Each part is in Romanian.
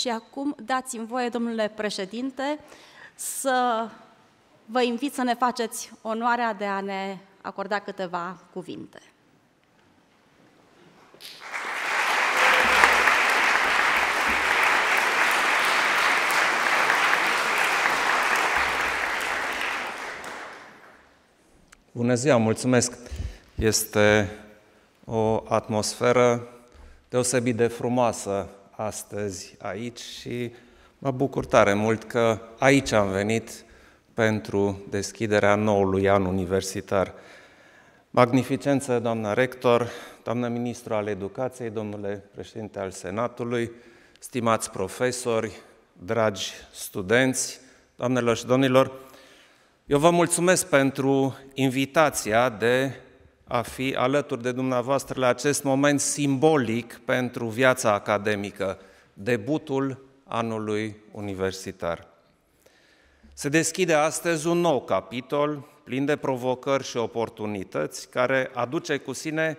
Și acum dați-mi voie, domnule președinte, să vă invit să ne faceți onoarea de a ne acorda câteva cuvinte. Bună ziua, mulțumesc! Este o atmosferă deosebit de frumoasă astăzi aici și mă bucur tare mult că aici am venit pentru deschiderea noului an universitar. Magnificență, doamna rector, doamna ministru al educației, domnule președinte al Senatului, stimați profesori, dragi studenți, doamnelor și domnilor, eu vă mulțumesc pentru invitația de a fi alături de dumneavoastră la acest moment simbolic pentru viața academică, debutul anului universitar. Se deschide astăzi un nou capitol plin de provocări și oportunități care aduce cu sine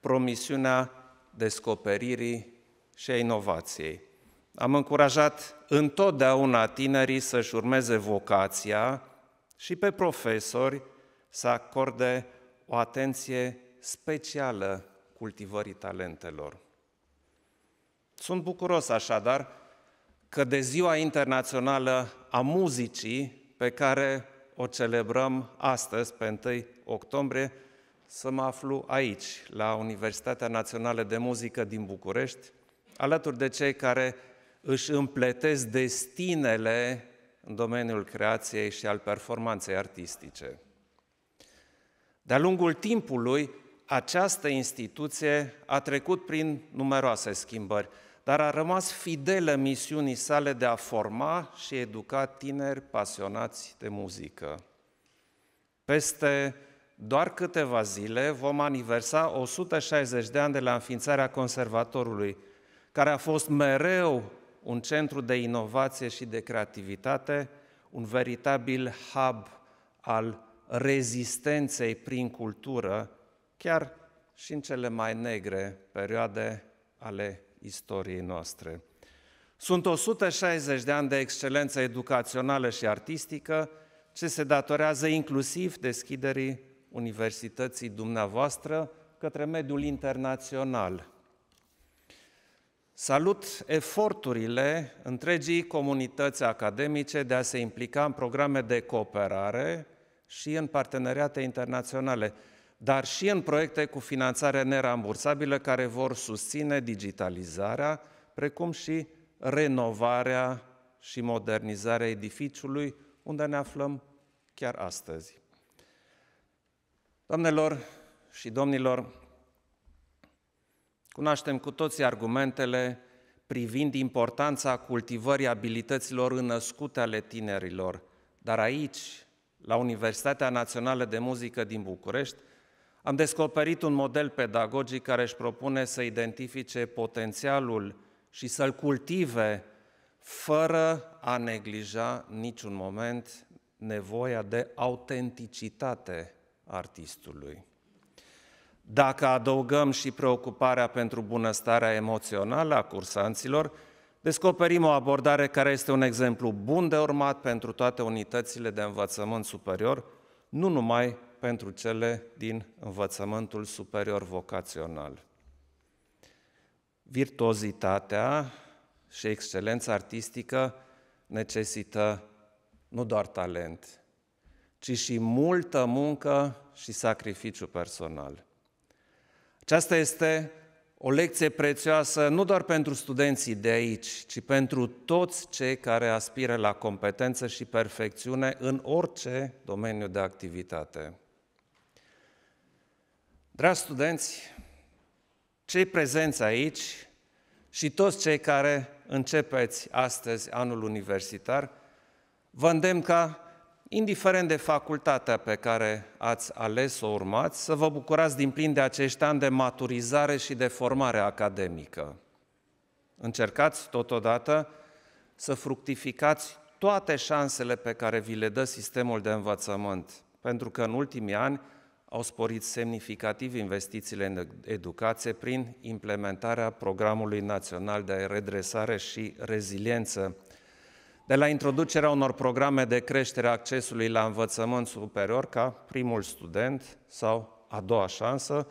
promisiunea descoperirii și a inovației. Am încurajat întotdeauna tinerii să-și urmeze vocația și pe profesori să acorde o atenție specială cultivării talentelor. Sunt bucuros așadar că de Ziua Internațională a Muzicii, pe care o celebrăm astăzi, pe 1 octombrie, să mă aflu aici, la Universitatea Națională de Muzică din București, alături de cei care își împletesc destinele în domeniul creației și al performanței artistice. De-a lungul timpului, această instituție a trecut prin numeroase schimbări, dar a rămas fidelă misiunii sale de a forma și educa tineri pasionați de muzică. Peste doar câteva zile vom aniversa 160 de ani de la înființarea conservatorului, care a fost mereu un centru de inovație și de creativitate, un veritabil hub al rezistenței prin cultură, chiar și în cele mai negre perioade ale istoriei noastre. Sunt 160 de ani de excelență educațională și artistică, ce se datorează inclusiv deschiderii universității dumneavoastră către mediul internațional. Salut eforturile întregii comunități academice de a se implica în programe de cooperare și în parteneriate internaționale, dar și în proiecte cu finanțare nerambursabilă care vor susține digitalizarea, precum și renovarea și modernizarea edificiului unde ne aflăm chiar astăzi. Doamnelor și domnilor, cunoaștem cu toții argumentele privind importanța cultivării abilităților înăscute ale tinerilor, dar aici, la Universitatea Națională de Muzică din București, am descoperit un model pedagogic care își propune să identifice potențialul și să-l cultive fără a neglija niciun moment nevoia de autenticitate artistului. Dacă adăugăm și preocuparea pentru bunăstarea emoțională a cursanților, descoperim o abordare care este un exemplu bun de urmat pentru toate unitățile de învățământ superior, nu numai pentru cele din învățământul superior vocațional. Virtuozitatea și excelența artistică necesită nu doar talent, ci și multă muncă și sacrificiu personal. Aceasta este o lecție prețioasă nu doar pentru studenții de aici, ci pentru toți cei care aspiră la competență și perfecțiune în orice domeniu de activitate. Dragi studenți, cei prezenți aici și toți cei care începeți astăzi anul universitar, vă îndemn ca indiferent de facultatea pe care ați ales să o urmați, să vă bucurați din plin de acești ani de maturizare și de formare academică. Încercați totodată să fructificați toate șansele pe care vi le dă sistemul de învățământ, pentru că în ultimii ani au sporit semnificativ investițiile în educație prin implementarea Programului Național de Redresare și Reziliență de la introducerea unor programe de creștere a accesului la învățământ superior ca primul student sau a doua șansă,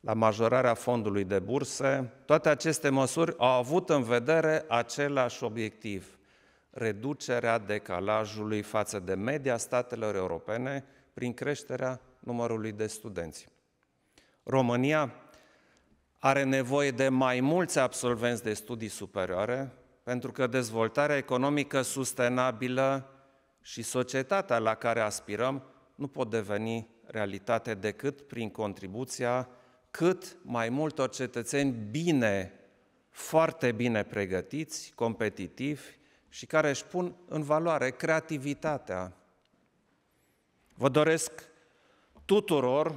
la majorarea fondului de burse, toate aceste măsuri au avut în vedere același obiectiv, reducerea decalajului față de media statelor europene prin creșterea numărului de studenți. România are nevoie de mai mulți absolvenți de studii superioare pentru că dezvoltarea economică sustenabilă și societatea la care aspirăm nu pot deveni realitate decât prin contribuția cât mai multor cetățeni bine, foarte bine pregătiți, competitivi și care își pun în valoare creativitatea. Vă doresc tuturor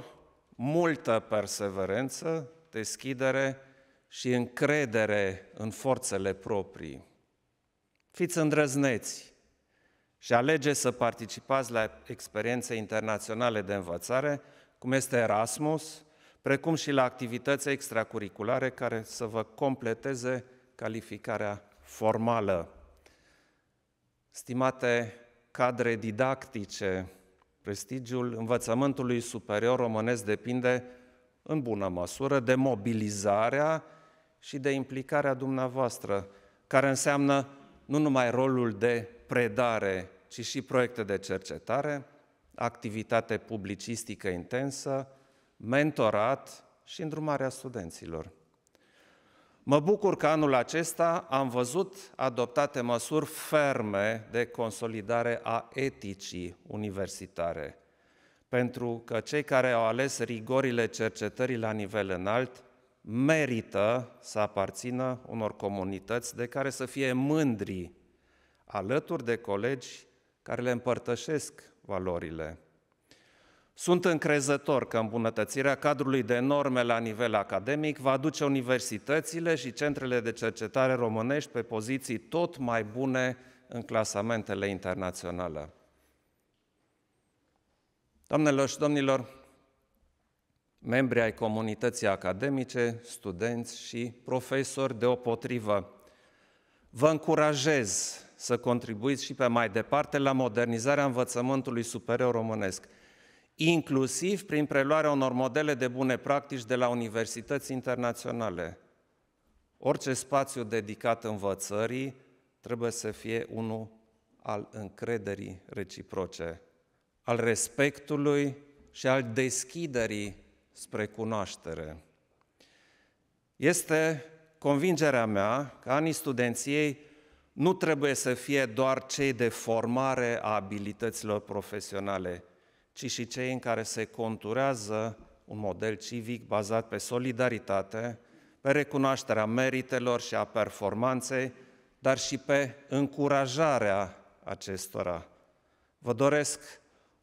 multă perseverență, deschidere și încredere în forțele proprii. Fiți îndrăzneți și alegeți să participați la experiențe internaționale de învățare, cum este Erasmus, precum și la activități extracurriculare care să vă completeze calificarea formală. Stimate cadre didactice, prestigiul învățământului superior românesc depinde în bună măsură de mobilizarea și de implicarea dumneavoastră, care înseamnă nu numai rolul de predare, ci și proiecte de cercetare, activitate publicistică intensă, mentorat și îndrumarea studenților. Mă bucur că anul acesta am văzut adoptate măsuri ferme de consolidare a eticii universitare, pentru că cei care au ales rigorile cercetării la nivel înalt merită să aparțină unor comunități de care să fie mândri, alături de colegi care le împărtășesc valorile. Sunt încrezător că îmbunătățirea cadrului de norme la nivel academic va aduce universitățile și centrele de cercetare românești pe poziții tot mai bune în clasamentele internaționale. Doamnelor și domnilor, membri ai comunității academice, studenți și profesori deopotrivă. Vă încurajez să contribuiți și pe mai departe la modernizarea învățământului superior românesc, inclusiv prin preluarea unor modele de bune practici de la universități internaționale. Orice spațiu dedicat învățării trebuie să fie unul al încrederii reciproce, al respectului și al deschiderii spre cunoaștere. Este convingerea mea că anii studenției nu trebuie să fie doar cei de formare a abilităților profesionale, ci și cei în care se conturează un model civic bazat pe solidaritate, pe recunoașterea meritelor și a performanței, dar și pe încurajarea acestora. Vă doresc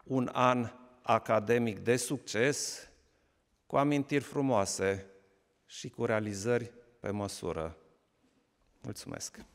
un an academic de succes cu amintiri frumoase și cu realizări pe măsură. Mulțumesc!